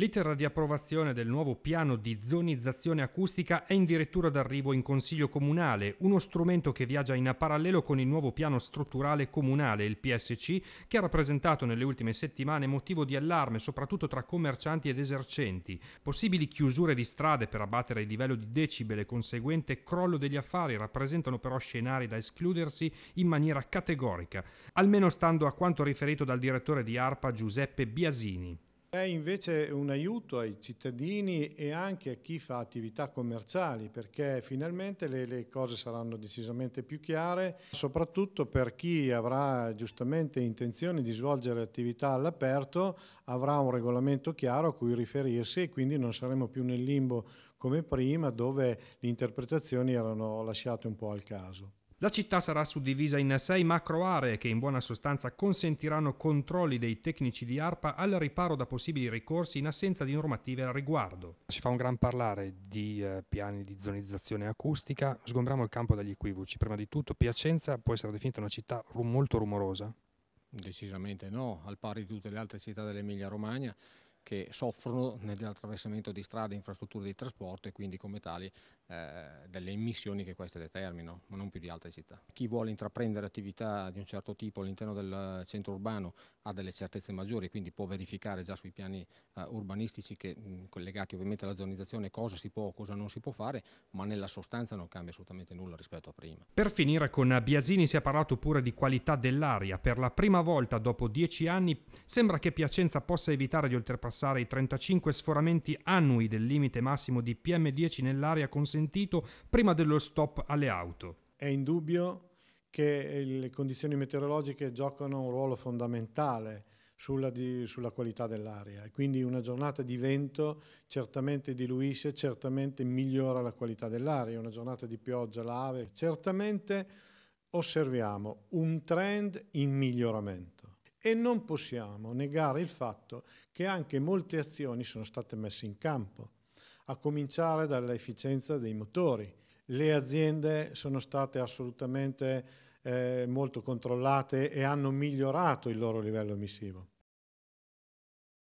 L'iter di approvazione del nuovo piano di zonizzazione acustica è in dirittura d'arrivo in Consiglio Comunale, uno strumento che viaggia in parallelo con il nuovo piano strutturale comunale, il PSC, che ha rappresentato nelle ultime settimane motivo di allarme soprattutto tra commercianti ed esercenti. Possibili chiusure di strade per abbattere il livello di decibel e conseguente crollo degli affari rappresentano però scenari da escludersi in maniera categorica, almeno stando a quanto riferito dal direttore di ARPA Giuseppe Biasini. È invece un aiuto ai cittadini e anche a chi fa attività commerciali perché finalmente le, le cose saranno decisamente più chiare, soprattutto per chi avrà giustamente intenzione di svolgere attività all'aperto avrà un regolamento chiaro a cui riferirsi e quindi non saremo più nel limbo come prima dove le interpretazioni erano lasciate un po' al caso. La città sarà suddivisa in sei macro aree che in buona sostanza consentiranno controlli dei tecnici di ARPA al riparo da possibili ricorsi in assenza di normative al riguardo. Si fa un gran parlare di eh, piani di zonizzazione acustica, sgombriamo il campo dagli equivoci. Prima di tutto Piacenza può essere definita una città molto rumorosa? Decisamente no, al pari di tutte le altre città dell'Emilia Romagna che soffrono nell'attraversamento di strade, infrastrutture di trasporto e quindi come tali eh, delle emissioni che queste determinano, ma non più di altre città. Chi vuole intraprendere attività di un certo tipo all'interno del centro urbano ha delle certezze maggiori, quindi può verificare già sui piani eh, urbanistici che, mh, mm, legati ovviamente alla zonizzazione cosa si può o cosa non si può fare, ma nella sostanza non cambia assolutamente nulla rispetto a prima. Per finire con Biasini si è parlato pure di qualità dell'aria. Per la prima volta dopo dieci anni sembra che Piacenza possa evitare di oltrepassare oltrepassare i 35 sforamenti annui del limite massimo di PM10 nell'area consentito prima dello stop alle auto. È indubbio che le condizioni meteorologiche giocano un ruolo fondamentale sulla, di, sulla, qualità dell'aria e quindi una giornata di vento certamente diluisce, certamente migliora la qualità dell'aria, una giornata di pioggia lave, certamente osserviamo un trend in miglioramento. E non possiamo negare il fatto che anche molte azioni sono state messe in campo, a cominciare dall'efficienza dei motori. Le aziende sono state assolutamente eh, molto controllate e hanno migliorato il loro livello emissivo.